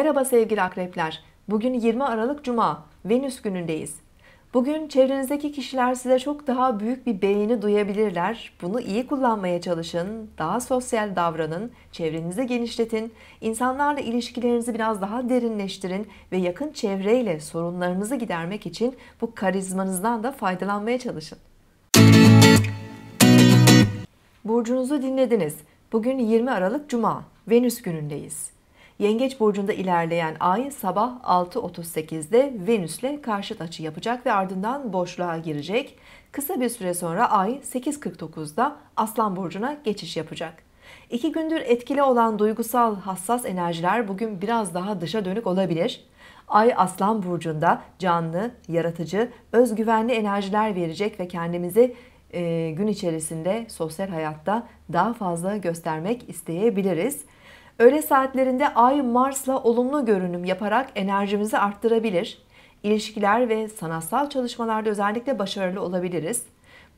Merhaba sevgili akrepler. Bugün 20 Aralık Cuma, Venüs günündeyiz. Bugün çevrenizdeki kişiler size çok daha büyük bir beğeni duyabilirler. Bunu iyi kullanmaya çalışın, daha sosyal davranın, çevrenizi genişletin, insanlarla ilişkilerinizi biraz daha derinleştirin ve yakın çevreyle sorunlarınızı gidermek için bu karizmanızdan da faydalanmaya çalışın. Burcunuzu dinlediniz. Bugün 20 Aralık Cuma, Venüs günündeyiz. Yengeç burcunda ilerleyen ay sabah 6.38'de Venüs'le karşıt açı yapacak ve ardından boşluğa girecek. Kısa bir süre sonra ay 8.49'da Aslan burcuna geçiş yapacak. İki gündür etkili olan duygusal hassas enerjiler bugün biraz daha dışa dönük olabilir. Ay Aslan burcunda canlı, yaratıcı, özgüvenli enerjiler verecek ve kendimizi e, gün içerisinde sosyal hayatta daha fazla göstermek isteyebiliriz. Öğle saatlerinde Ay Mars'la olumlu görünüm yaparak enerjimizi arttırabilir. İlişkiler ve sanatsal çalışmalarda özellikle başarılı olabiliriz.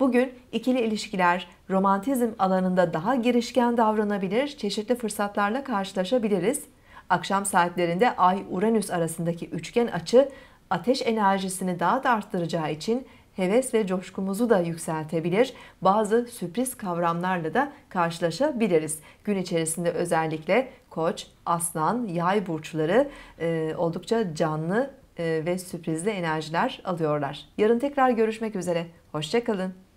Bugün ikili ilişkiler, romantizm alanında daha girişken davranabilir, çeşitli fırsatlarla karşılaşabiliriz. Akşam saatlerinde Ay-Uranüs arasındaki üçgen açı ateş enerjisini daha da arttıracağı için heves ve coşkumuzu da yükseltebilir, bazı sürpriz kavramlarla da karşılaşabiliriz. Gün içerisinde özellikle koç, aslan, yay burçları e, oldukça canlı e, ve sürprizli enerjiler alıyorlar. Yarın tekrar görüşmek üzere, hoşçakalın.